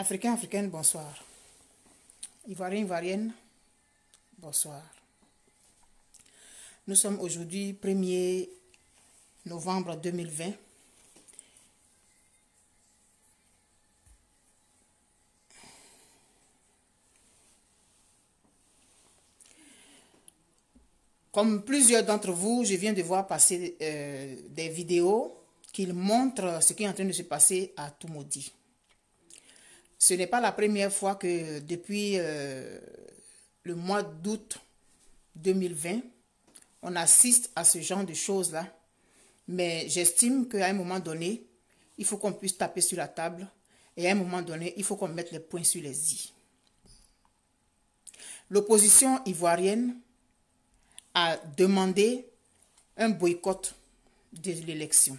Africains, africaines, bonsoir. Ivoiriens, ivoiriennes, bonsoir. Nous sommes aujourd'hui 1er novembre 2020. Comme plusieurs d'entre vous, je viens de voir passer euh, des vidéos qui montrent ce qui est en train de se passer à Toumoudi. Ce n'est pas la première fois que depuis euh, le mois d'août 2020, on assiste à ce genre de choses-là. Mais j'estime qu'à un moment donné, il faut qu'on puisse taper sur la table et à un moment donné, il faut qu'on mette les points sur les i. L'opposition ivoirienne a demandé un boycott de l'élection.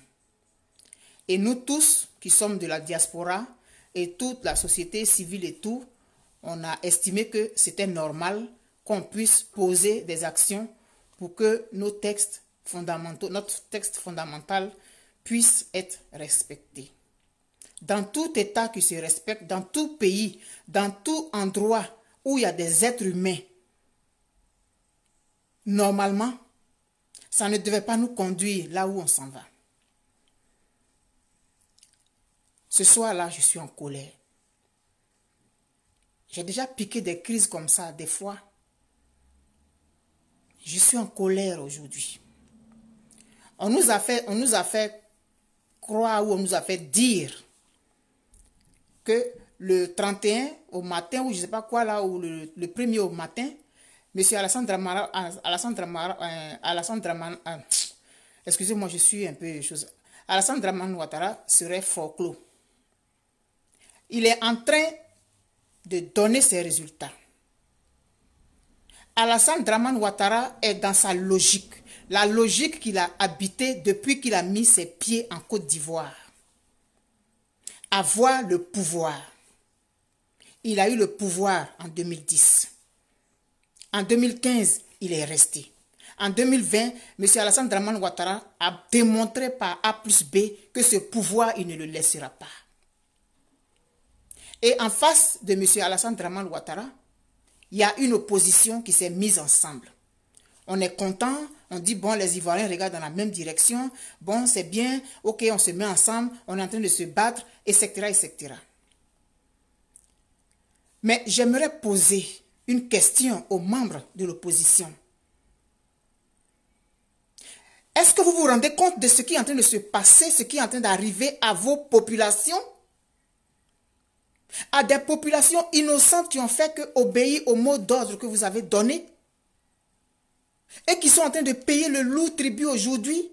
Et nous tous qui sommes de la diaspora, et toute la société civile et tout, on a estimé que c'était normal qu'on puisse poser des actions pour que nos textes fondamentaux, notre texte fondamental puisse être respecté. Dans tout État qui se respecte, dans tout pays, dans tout endroit où il y a des êtres humains, normalement, ça ne devait pas nous conduire là où on s'en va. Ce soir-là, je suis en colère. J'ai déjà piqué des crises comme ça des fois. Je suis en colère aujourd'hui. On nous a fait, on nous a fait croire ou on nous a fait dire que le 31 au matin, ou je ne sais pas quoi là, ou le, 1er au matin, M. Alassane Dramara, euh, euh, excusez-moi, je suis un peu chose. Draman Ouattara serait il est en train de donner ses résultats. Alassane Draman Ouattara est dans sa logique, la logique qu'il a habitée depuis qu'il a mis ses pieds en Côte d'Ivoire. Avoir le pouvoir. Il a eu le pouvoir en 2010. En 2015, il est resté. En 2020, M. Alassane Draman Ouattara a démontré par A plus B que ce pouvoir, il ne le laissera pas. Et en face de M. Alassane Draman Ouattara, il y a une opposition qui s'est mise ensemble. On est content, on dit, bon, les Ivoiriens regardent dans la même direction, bon, c'est bien, ok, on se met ensemble, on est en train de se battre, etc., etc. Mais j'aimerais poser une question aux membres de l'opposition. Est-ce que vous vous rendez compte de ce qui est en train de se passer, ce qui est en train d'arriver à vos populations à des populations innocentes qui ont fait que obéir au mot d'ordre que vous avez donné et qui sont en train de payer le lourd tribut aujourd'hui.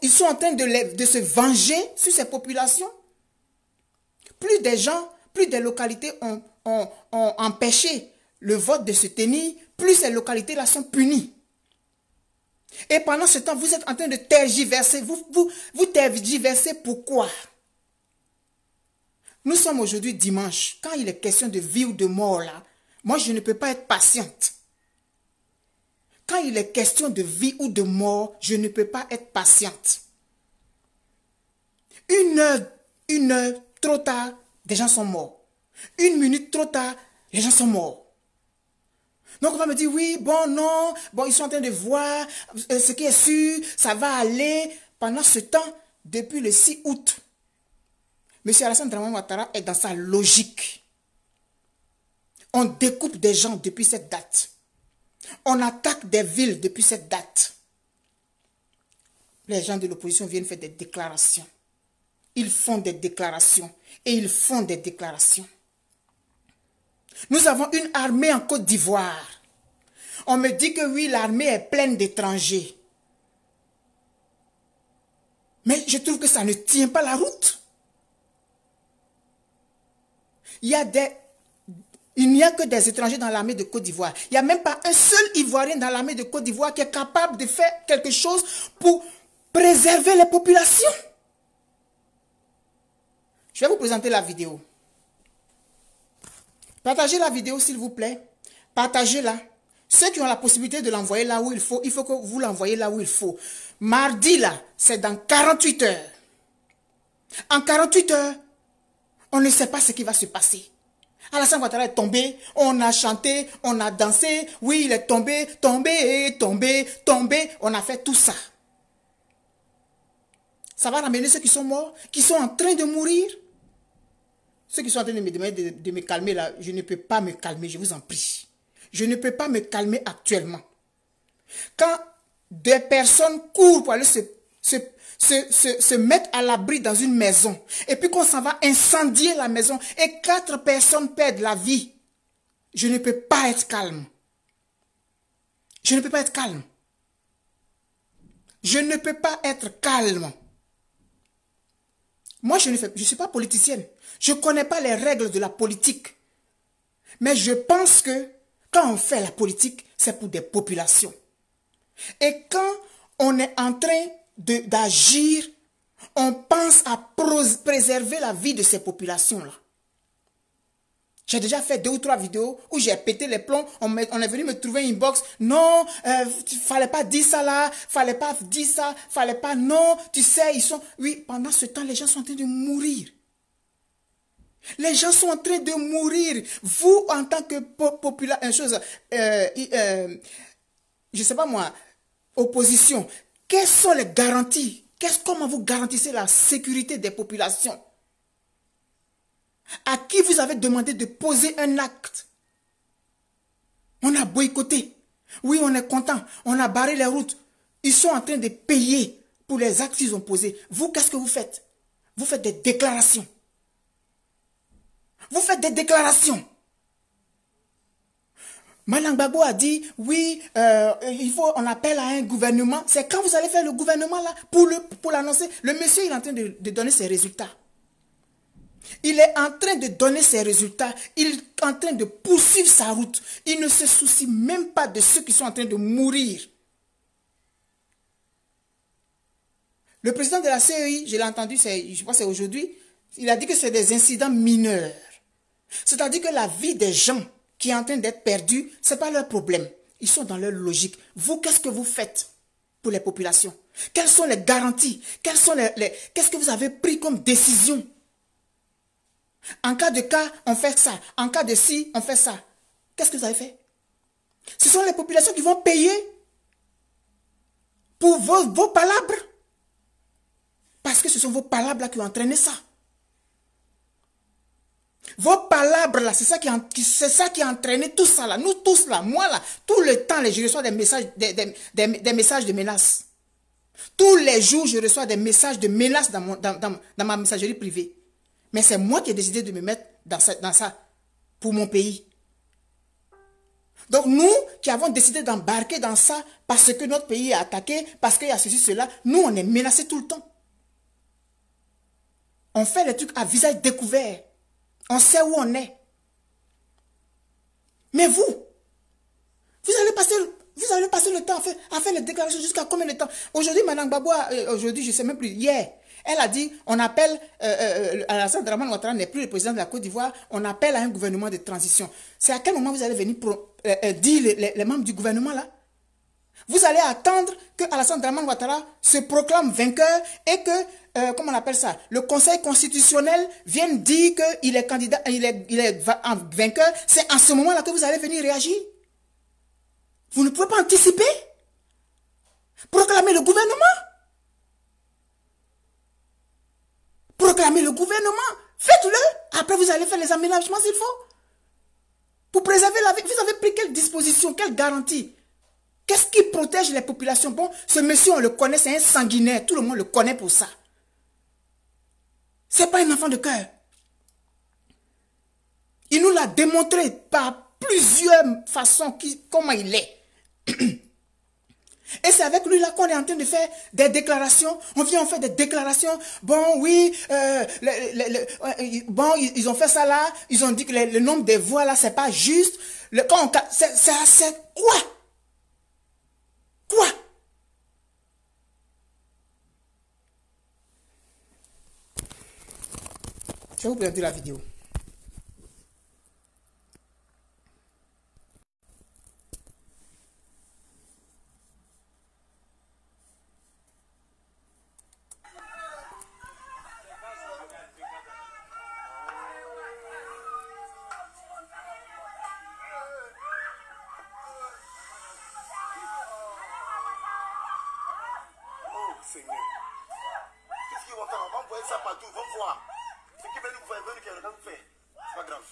Ils sont en train de, de se venger sur ces populations. Plus des gens, plus des localités ont, empêché le vote de se tenir, plus ces localités-là sont punies. Et pendant ce temps, vous êtes en train de tergiverser. Vous, vous, vous pourquoi nous sommes aujourd'hui dimanche. Quand il est question de vie ou de mort, là, moi, je ne peux pas être patiente. Quand il est question de vie ou de mort, je ne peux pas être patiente. Une heure, une heure trop tard, des gens sont morts. Une minute trop tard, les gens sont morts. Donc on va me dire, oui, bon, non, bon, ils sont en train de voir euh, ce qui est sûr, ça va aller. Pendant ce temps, depuis le 6 août, Monsieur Alassane Draman Ouattara est dans sa logique. On découpe des gens depuis cette date. On attaque des villes depuis cette date. Les gens de l'opposition viennent faire des déclarations. Ils font des déclarations. Et ils font des déclarations. Nous avons une armée en Côte d'Ivoire. On me dit que oui, l'armée est pleine d'étrangers. Mais je trouve que ça ne tient pas la route. Il a des il n'y a que des étrangers dans l'armée de Côte d'Ivoire. Il n'y a même pas un seul Ivoirien dans l'armée de Côte d'Ivoire qui est capable de faire quelque chose pour préserver les populations. Je vais vous présenter la vidéo. Partagez la vidéo, s'il vous plaît. Partagez-la. Ceux qui ont la possibilité de l'envoyer là où il faut, il faut que vous l'envoyez là où il faut. Mardi, là, c'est dans 48 heures. En 48 heures, on ne sait pas ce qui va se passer. Alassane Ouattara est tombé, on a chanté, on a dansé, oui, il est tombé, tombé, tombé, tombé, on a fait tout ça. Ça va ramener ceux qui sont morts, qui sont en train de mourir. Ceux qui sont en train de me de, me calmer là, je ne peux pas me calmer, je vous en prie. Je ne peux pas me calmer actuellement. Quand des personnes courent pour aller se se, se, mettre à l'abri dans une maison. Et puis qu'on s'en va incendier la maison. Et quatre personnes perdent la vie. Je ne peux pas être calme. Je ne peux pas être calme. Je ne peux pas être calme. Moi, je ne je suis pas politicienne. Je ne connais pas les règles de la politique. Mais je pense que quand on fait la politique, c'est pour des populations. Et quand on est en train d'agir, on pense à préserver la vie de ces populations-là. J'ai déjà fait deux ou trois vidéos où j'ai pété les plombs. On, on, est venu me trouver une box. Non, euh, fallait pas dire ça là. Fallait pas dire ça. Fallait pas. Non, tu sais, ils sont. Oui, pendant ce temps, les gens sont en train de mourir. Les gens sont en train de mourir. Vous, en tant que une euh, chose, euh, euh, je sais pas moi, opposition, quelles sont les garanties Qu'est-ce, Comment vous garantissez la sécurité des populations À qui vous avez demandé de poser un acte On a boycotté. Oui, on est content. On a barré les routes. Ils sont en train de payer pour les actes qu'ils ont posés. Vous, qu'est-ce que vous faites Vous faites des déclarations. Vous faites des déclarations. Malang Babou a dit, oui, euh, il faut, on appelle à un gouvernement. C'est quand vous allez faire le gouvernement là, pour l'annoncer. Le, pour le monsieur, il est en train de, donner ses résultats. Il est en train de donner ses résultats. Il est en train de poursuivre sa route. Il ne se soucie même pas de ceux qui sont en train de mourir. Le président de la CEI, je l'ai entendu, je pense c'est aujourd'hui, il a dit que c'est des incidents mineurs. C'est-à-dire que la vie des gens qui est en train d'être perdu, ce n'est pas leur problème. Ils sont dans leur logique. Vous, qu'est-ce que vous faites pour les populations Quelles sont les garanties Quelles sont les, Qu'est-ce que vous avez pris comme décision En cas de cas, on fait ça. En cas de si, on fait ça. Qu'est-ce que vous avez fait Ce sont les populations qui vont payer pour vos, vos palabres. Parce que ce sont vos palabres qui ont entraîné ça. Vos palabres là, c'est ça qui, c'est ça qui a entraîné tout ça là. Nous tous là, moi là, tout le temps, je reçois des messages, des, messages de menaces. Tous les jours, je reçois des messages de menaces dans, mon, dans, ma messagerie privée. Mais c'est moi qui ai décidé de me mettre dans ça, dans ça pour mon pays. Donc nous qui avons décidé d'embarquer dans ça parce que notre pays est attaqué, parce qu'il y a ceci, cela, nous on est menacés tout le temps. On fait les trucs à visage découvert. On sait où on est. Mais vous, vous allez passer, vous allez passer le temps à faire, les déclarations jusqu'à combien de temps Aujourd'hui, Madame Baboua, euh, aujourd'hui, je ne sais même plus, hier, elle a dit, on appelle, euh, euh, Alassane Draman Ouattara n'est plus le président de la Côte d'Ivoire, on appelle à un gouvernement de transition. C'est à quel moment vous allez venir dire les membres du gouvernement là vous allez attendre que Alassane Draman Ouattara se proclame vainqueur et que, euh, comment on appelle ça, le Conseil constitutionnel vienne dire qu'il est candidat, il est, il est vainqueur. C'est à ce moment-là que vous allez venir réagir. Vous ne pouvez pas anticiper. Proclamer le gouvernement. Proclamer le gouvernement. Faites-le. Après, vous allez faire les aménagements s'il faut. Pour préserver la vie, vous avez pris quelle disposition, quelle garantie Qu'est-ce qui protège les populations Bon, ce monsieur, on le connaît, c'est un sanguinaire. Tout le monde le connaît pour ça. C'est pas un enfant de cœur. Il nous l'a démontré par plusieurs façons qui, comment il est. Et c'est avec lui là qu'on est en train de faire des déclarations. On vient en faire des déclarations. Bon, oui, euh, euh, bon, ils, ont fait ça là. Ils ont dit que le, nombre des voix là, c'est pas juste. c'est quoi Quoi J'ai vous présenter la vidéo. Seigneur. Qu'est-ce qu'ils vont faire On va envoyer ça partout, vont voir. Ce qui veulent nous faire, veulent nous faire. C'est pas grave.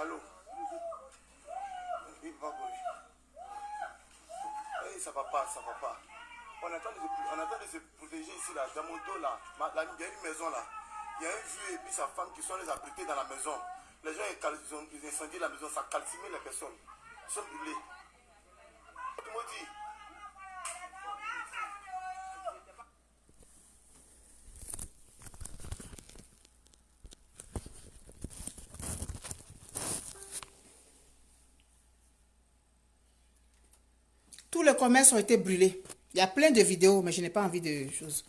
Allô Il va ça va pas, ça va pas. On attend de se, protéger ici, là, dans mon dos, là. Il y a une maison, là. Il y a un vieux et puis sa femme qui sont les abrités dans la maison. Les gens, ont, incendié la maison, ça calcime les personnes. Tous les commerces ont été brûlés. Il y a plein de vidéos, mais je n'ai pas envie de choses.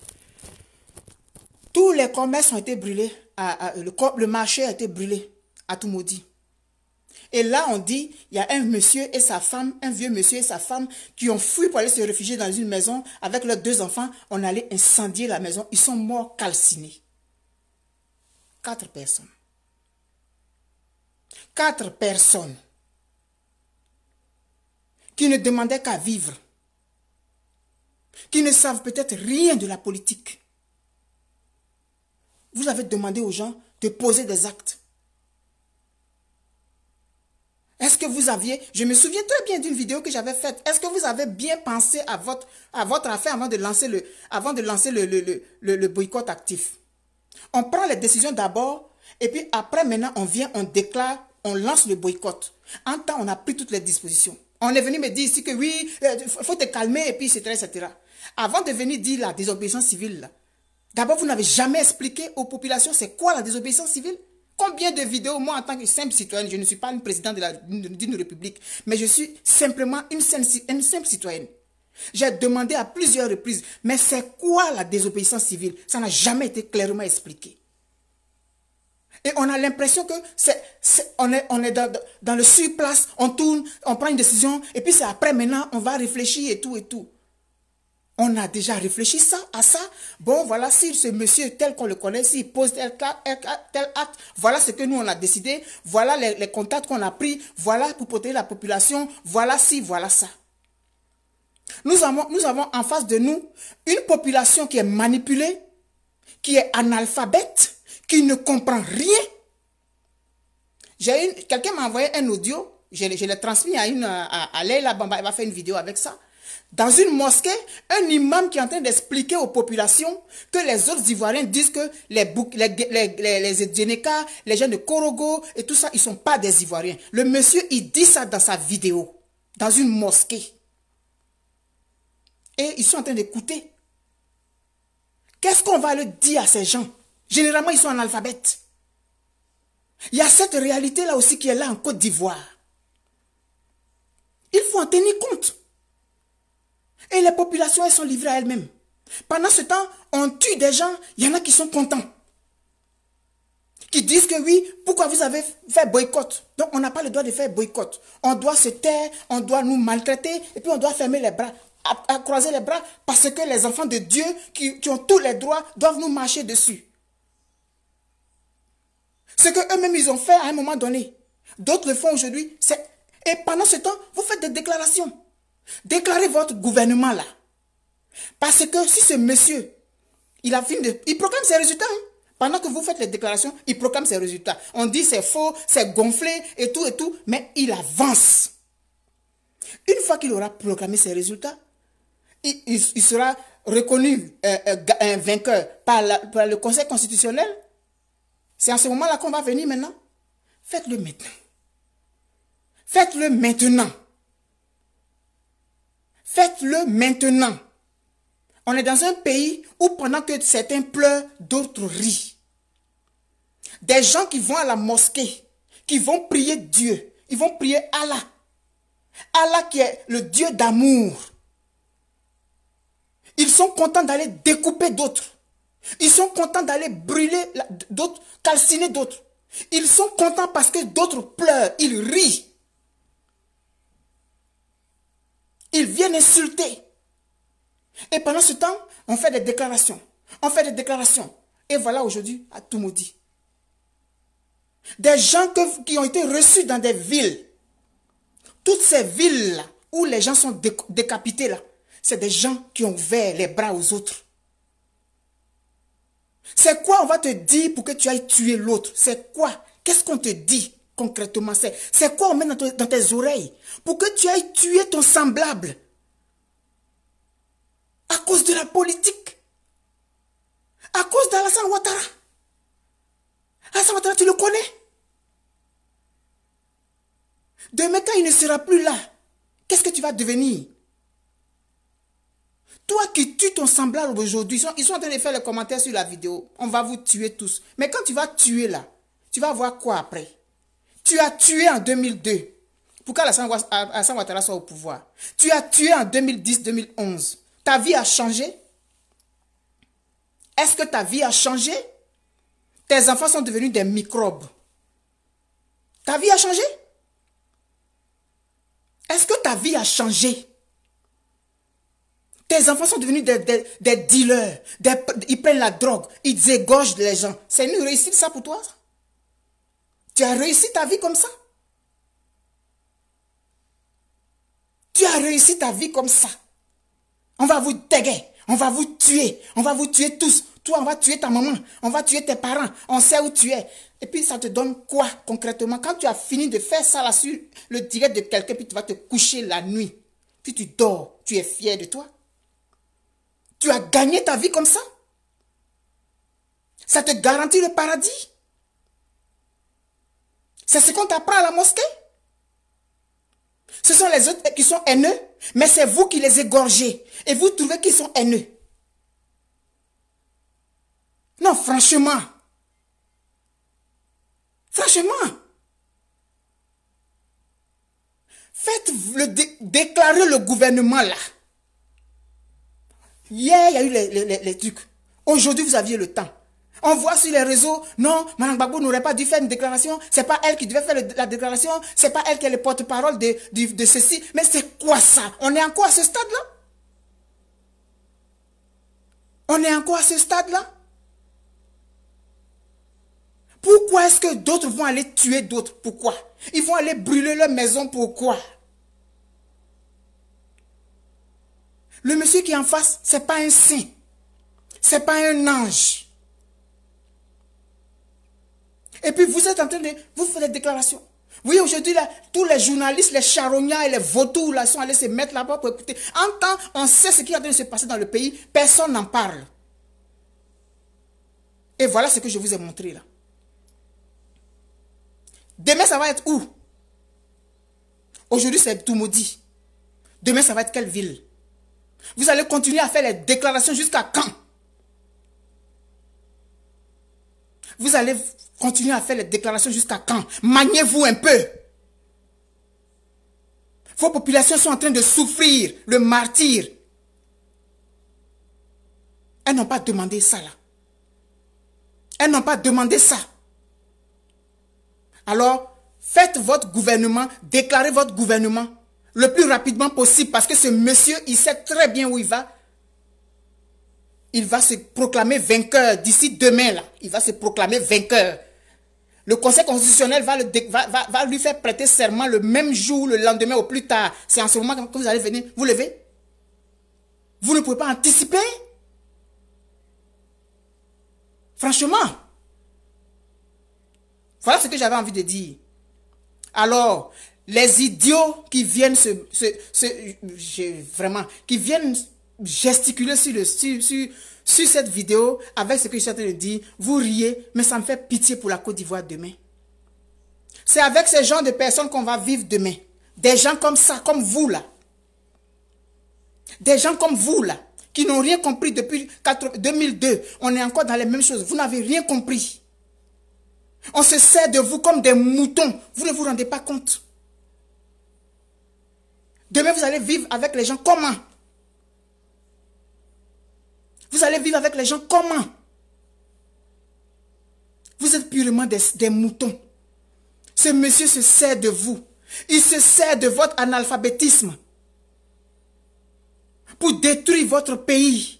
Tous les commerces ont été brûlés. Ah, ah, le, le marché a été brûlé à tout maudit. Et là, on dit, il y a un monsieur et sa femme, un vieux monsieur et sa femme qui ont fui pour aller se réfugier dans une maison avec leurs deux enfants. On allait incendier la maison. Ils sont morts calcinés. Quatre personnes. Quatre personnes qui ne demandaient qu'à vivre, qui ne savent peut-être rien de la politique. Vous avez demandé aux gens de poser des actes. vous aviez, je me souviens très bien d'une vidéo que j'avais faite. Est-ce que vous avez bien pensé à votre, à votre affaire avant de lancer le, avant de lancer le, le, boycott actif On prend les décisions d'abord et puis après maintenant on vient, on déclare, on lance le boycott. En temps, on a pris toutes les dispositions. On est venu me dire ici que oui, il euh, faut te calmer et puis etc. etc. Avant de venir dire la désobéissance civile, d'abord vous n'avez jamais expliqué aux populations c'est quoi la désobéissance civile. Combien de vidéos, moi en tant que simple citoyenne, je ne suis pas une présidente d'une république, mais je suis simplement une simple, citoyenne. J'ai demandé à plusieurs reprises, mais c'est quoi la désobéissance civile Ça n'a jamais été clairement expliqué. Et on a l'impression que c'est, on est, on est dans, dans le surplace, on tourne, on prend une décision, et puis c'est après maintenant, on va réfléchir et tout et tout. On a déjà réfléchi ça, à ça. Bon, voilà, si ce monsieur tel qu'on le connaît, s'il pose tel, acte, voilà ce que nous on a décidé, voilà les, contacts qu'on a pris, voilà pour protéger la population, voilà si, voilà ça. Nous avons, nous avons en face de nous une population qui est manipulée, qui est analphabète, qui ne comprend rien. J'ai Quelqu'un m'a envoyé un audio, je, l'ai transmis à, une, à, à Leila Bamba, elle va faire une vidéo avec ça dans une mosquée, un imam qui est en train d'expliquer aux populations que les autres Ivoiriens disent que les, les, les gens de Korogo et tout ça, ils ne sont pas des Ivoiriens. Le monsieur, il dit ça dans sa vidéo, dans une mosquée. Et ils sont en train d'écouter. Qu'est-ce qu'on va le dire à ces gens Généralement, ils sont en alphabet. Il y a cette réalité-là aussi qui est là en Côte d'Ivoire. Il faut en tenir compte. Et les populations, elles sont livrées à elles-mêmes. Pendant ce temps, on tue des gens, il y en a qui sont contents. Qui disent que oui, pourquoi vous avez fait boycott Donc on n'a pas le droit de faire boycott. On doit se taire, on doit nous maltraiter, et puis on doit fermer les bras, croiser les bras, parce que les enfants de Dieu qui, ont tous les droits doivent nous marcher dessus. Ce que eux-mêmes ils ont fait à un moment donné. D'autres le font aujourd'hui. Et pendant ce temps, vous faites des déclarations. Déclarez votre gouvernement là. Parce que si ce monsieur, il a fini de, il proclame ses résultats. Hein. Pendant que vous faites les déclarations, il proclame ses résultats. On dit c'est faux, c'est gonflé et tout et tout, mais il avance. Une fois qu'il aura proclamé ses résultats, il, sera reconnu euh, euh, un vainqueur par, le Conseil constitutionnel. C'est en ce moment-là qu'on va venir maintenant. Faites-le maintenant. Faites-le maintenant. Faites-le maintenant. On est dans un pays où pendant que certains pleurent, d'autres rient. Des gens qui vont à la mosquée, qui vont prier Dieu, ils vont prier Allah. Allah qui est le Dieu d'amour. Ils sont contents d'aller découper d'autres. Ils sont contents d'aller brûler d'autres, calciner d'autres. Ils sont contents parce que d'autres pleurent, ils rient. Ils viennent insulter. Et pendant ce temps, on fait des déclarations. On fait des déclarations. Et voilà aujourd'hui, à tout maudit. Des gens qui ont été reçus dans des villes. Toutes ces villes où les gens sont décapités là, c'est des gens qui ont ouvert les bras aux autres. C'est quoi on va te dire pour que tu ailles tuer l'autre C'est quoi Qu'est-ce qu'on te dit concrètement c'est quoi on met dans, tes oreilles pour que tu ailles tuer ton semblable à cause de la politique, à cause d'Alassane Ouattara. Alassane Ouattara, tu le connais Demain, quand il ne sera plus là, qu'est-ce que tu vas devenir toi qui tues ton semblable aujourd'hui, ils, ils sont, en train de faire les commentaires sur la vidéo. On va vous tuer tous. Mais quand tu vas tuer là, tu vas voir quoi après tu as tué en 2002 Pourquoi Ouattara soit au pouvoir. Tu as tué en 2010-2011. Ta vie a changé Est-ce que ta vie a changé Tes enfants sont devenus des microbes. Ta vie a changé Est-ce que ta vie a changé Tes enfants sont devenus des, dealers. ils prennent la drogue. Ils égorgent les gens. C'est une réussite ça pour toi tu as réussi ta vie comme ça Tu as réussi ta vie comme ça. On va vous déguer. on va vous tuer, on va vous tuer tous. Toi, on va tuer ta maman, on va tuer tes parents, on sait où tu es. Et puis ça te donne quoi concrètement Quand tu as fini de faire ça là sur le direct de quelqu'un, puis tu vas te coucher la nuit, puis tu dors, tu es fier de toi. Tu as gagné ta vie comme ça Ça te garantit le paradis c'est ce qu'on t'apprend à la mosquée. Ce sont les autres qui sont haineux, mais c'est vous qui les égorgez. Et vous trouvez qu'ils sont haineux. Non, franchement. Franchement. Faites le déclarer le gouvernement là. Hier, il y a eu les, les, les trucs. Aujourd'hui, vous aviez le temps. On voit sur les réseaux, non, Mme Gbagbo n'aurait pas dû faire une déclaration, c'est pas elle qui devait faire la déclaration, c'est pas elle qui est le porte-parole de, ceci, mais c'est quoi ça On est encore à ce stade-là On est encore à ce stade-là Pourquoi est-ce que d'autres vont aller tuer d'autres Pourquoi Ils vont aller brûler leur maison, pourquoi Le monsieur qui est en face, c'est pas un saint, c'est pas un ange. Et puis vous êtes en train de... Vous faire des déclarations. Vous voyez, aujourd'hui, là, tous les journalistes, les charognards et les vautours, là, sont allés se mettre là-bas pour écouter. En temps, on sait ce qui est en train de se passer dans le pays. Personne n'en parle. Et voilà ce que je vous ai montré, là. Demain, ça va être où Aujourd'hui, c'est tout maudit. Demain, ça va être quelle ville Vous allez continuer à faire les déclarations jusqu'à quand Vous allez continuer à faire les déclarations jusqu'à quand Maniez-vous un peu. Vos populations sont en train de souffrir le martyr. Elles n'ont pas demandé ça là. Elles n'ont pas demandé ça. Alors, faites votre gouvernement, déclarer votre gouvernement le plus rapidement possible parce que ce monsieur, il sait très bien où il va il va se proclamer vainqueur d'ici demain là. Il va se proclamer vainqueur. Le Conseil constitutionnel va, le, lui faire prêter serment le même jour, le lendemain au plus tard. C'est en ce moment que vous allez venir vous levez. Vous ne pouvez pas anticiper. Franchement. Voilà ce que j'avais envie de dire. Alors, les idiots qui viennent se, vraiment, qui viennent gesticuler sur, le, sur, sur, cette vidéo avec ce que je suis en train de dire, vous riez, mais ça me fait pitié pour la Côte d'Ivoire demain. C'est avec ces gens de personnes qu'on va vivre demain. Des gens comme ça, comme vous là. Des gens comme vous là, qui n'ont rien compris depuis 2002. On est encore dans les mêmes choses. Vous n'avez rien compris. On se sert de vous comme des moutons. Vous ne vous rendez pas compte. Demain, vous allez vivre avec les gens. Comment vous allez vivre avec les gens comment Vous êtes purement des, moutons. Ce monsieur se sert de vous. Il se sert de votre analphabétisme pour détruire votre pays.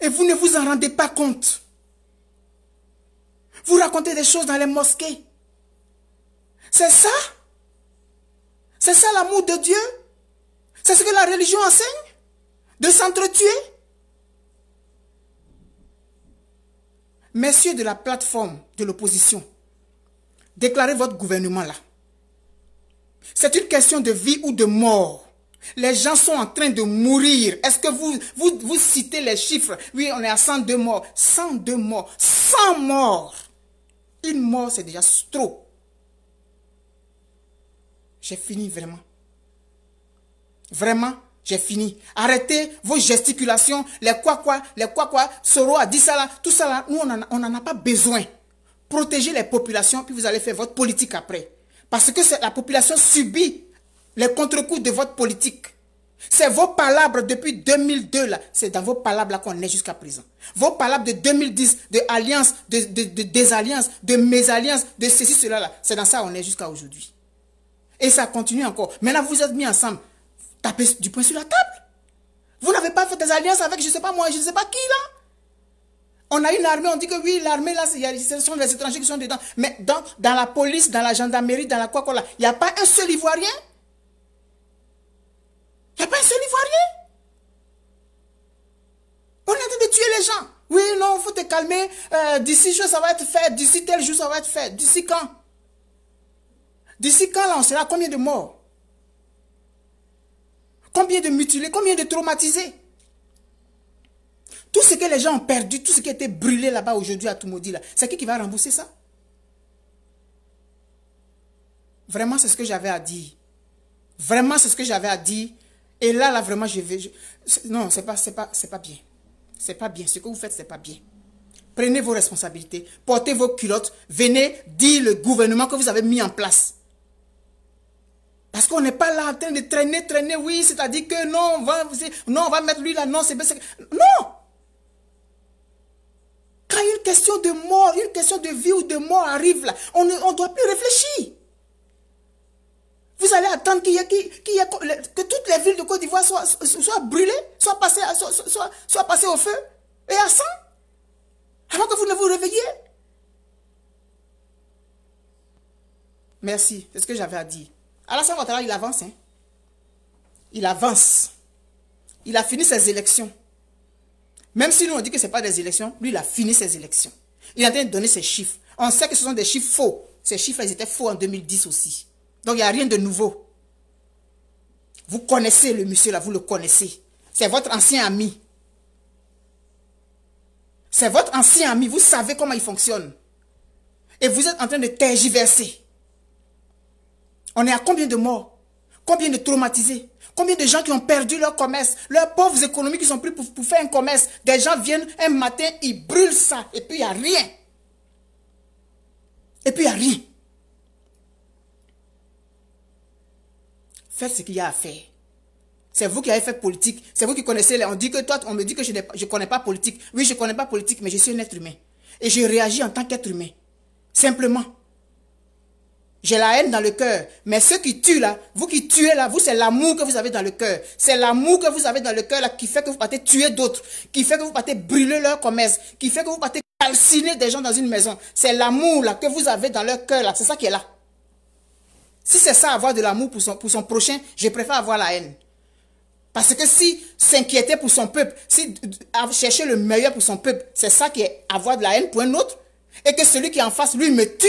Et vous ne vous en rendez pas compte. Vous racontez des choses dans les mosquées. C'est ça C'est ça l'amour de Dieu C'est ce que la religion enseigne De s'entretuer Messieurs de la plateforme de l'opposition, déclarez votre gouvernement là. C'est une question de vie ou de mort. Les gens sont en train de mourir. Est-ce que vous, vous, citez les chiffres Oui, on est à 102 morts. 102 morts. 100 morts. Une mort, c'est déjà trop. J'ai fini vraiment. Vraiment, j'ai fini. Arrêtez vos gesticulations, les quoi quoi, les quoi quoi. Soro a dit ça là, tout ça là. Nous, on n'en a pas besoin. Protégez les populations, puis vous allez faire votre politique après. Parce que la population subit les contre-coups de votre politique. C'est vos palabres depuis 2002 là. C'est dans vos palabres là qu'on est jusqu'à présent. Vos palabres de 2010, de alliance, de, de, de désalliance, de mésalliance, de ceci, cela là. C'est dans ça qu'on est jusqu'à aujourd'hui. Et ça continue encore. Maintenant, vous êtes mis ensemble. Tapez du poing sur la table. Vous n'avez pas fait des alliances avec je ne sais pas moi, je ne sais pas qui là. On a une armée, on dit que oui, l'armée là, ce sont les étrangers qui sont dedans. Mais dans, dans la police, dans la gendarmerie, dans la quoi quoi là, il n'y a pas un seul Ivoirien. Il n'y a pas un seul Ivoirien. On est en train de tuer les gens. Oui, non, il faut te calmer. Euh, d'ici je, ça va être fait. D'ici tel jour, ça va être fait. D'ici quand D'ici quand là, on sera combien de morts Combien de mutilés, combien de traumatisés Tout ce que les gens ont perdu, tout ce qui a été brûlé là-bas aujourd'hui à Toumoudi, là, c'est qui qui va rembourser ça Vraiment, c'est ce que j'avais à dire. Vraiment, c'est ce que j'avais à dire. Et là, là, vraiment, je vais... Non, c'est pas, pas, c'est pas bien. C'est pas bien. Ce que vous faites, c'est pas bien. Prenez vos responsabilités. Portez vos culottes. Venez dire le gouvernement que vous avez mis en place. Parce qu'on n'est pas là en train de traîner, traîner, oui, c'est-à-dire que non, on va, non, on va mettre lui là, non, c'est... Non Quand une question de mort, une question de vie ou de mort arrive là, on ne on doit plus réfléchir. Vous allez attendre qu'il y ait, que toutes les villes de Côte d'Ivoire soient, soient, brûlées, soient passées, soient, soient passées au feu et à sang, avant que vous ne vous réveilliez Merci, c'est ce que j'avais à dire. Alassane Ouattara, il avance. Hein? Il avance. Il a fini ses élections. Même si nous, on dit que ce n'est pas des élections, lui, il a fini ses élections. Il est en train de donner ses chiffres. On sait que ce sont des chiffres faux. Ces chiffres, ils étaient faux en 2010 aussi. Donc, il n'y a rien de nouveau. Vous connaissez le monsieur là, vous le connaissez. C'est votre ancien ami. C'est votre ancien ami. Vous savez comment il fonctionne. Et vous êtes en train de tergiverser. On est à combien de morts Combien de traumatisés Combien de gens qui ont perdu leur commerce Leurs pauvres économies qui sont pris pour, faire un commerce. Des gens viennent un matin, ils brûlent ça et puis il n'y a rien. Et puis il n'y a rien. Faites ce qu'il y a à faire. C'est vous qui avez fait politique. C'est vous qui connaissez. On dit que toi, on me dit que je ne connais pas politique. Oui, je ne connais pas politique, mais je suis un être humain. Et je réagis en tant qu'être humain. Simplement. J'ai la haine dans le cœur. Mais ceux qui tuent là, vous qui tuez là, vous, c'est l'amour que vous avez dans le cœur. C'est l'amour que vous avez dans le cœur là qui fait que vous partez tuer d'autres, qui fait que vous partez brûler leur commerce, qui fait que vous partez calciner des gens dans une maison. C'est l'amour là que vous avez dans leur cœur là. C'est ça qui est là. Si c'est ça, avoir de l'amour pour son, pour son prochain, je préfère avoir la haine. Parce que si s'inquiéter pour son peuple, si chercher le meilleur pour son peuple, c'est ça qui est avoir de la haine pour un autre. Et que celui qui est en face, lui, me tue.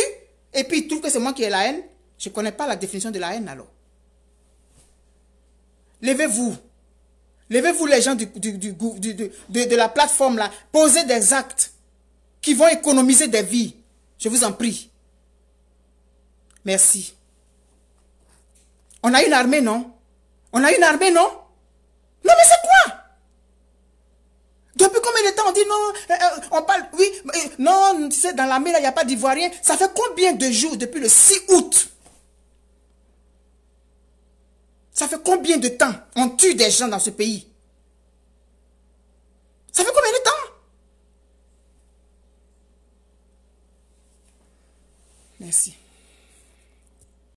Et puis c'est moi qui ai la haine, je ne connais pas la définition de la haine alors. Levez-vous. Levez-vous les gens de, de, la plateforme là. Posez des actes qui vont économiser des vies. Je vous en prie. Merci. On a une armée, non On a une armée, non Depuis combien de temps on dit non, euh, euh, on parle, oui, euh, non, c'est dans la mer, il n'y a pas d'Ivoirien. Ça fait combien de jours depuis le 6 août Ça fait combien de temps on tue des gens dans ce pays Ça fait combien de temps Merci.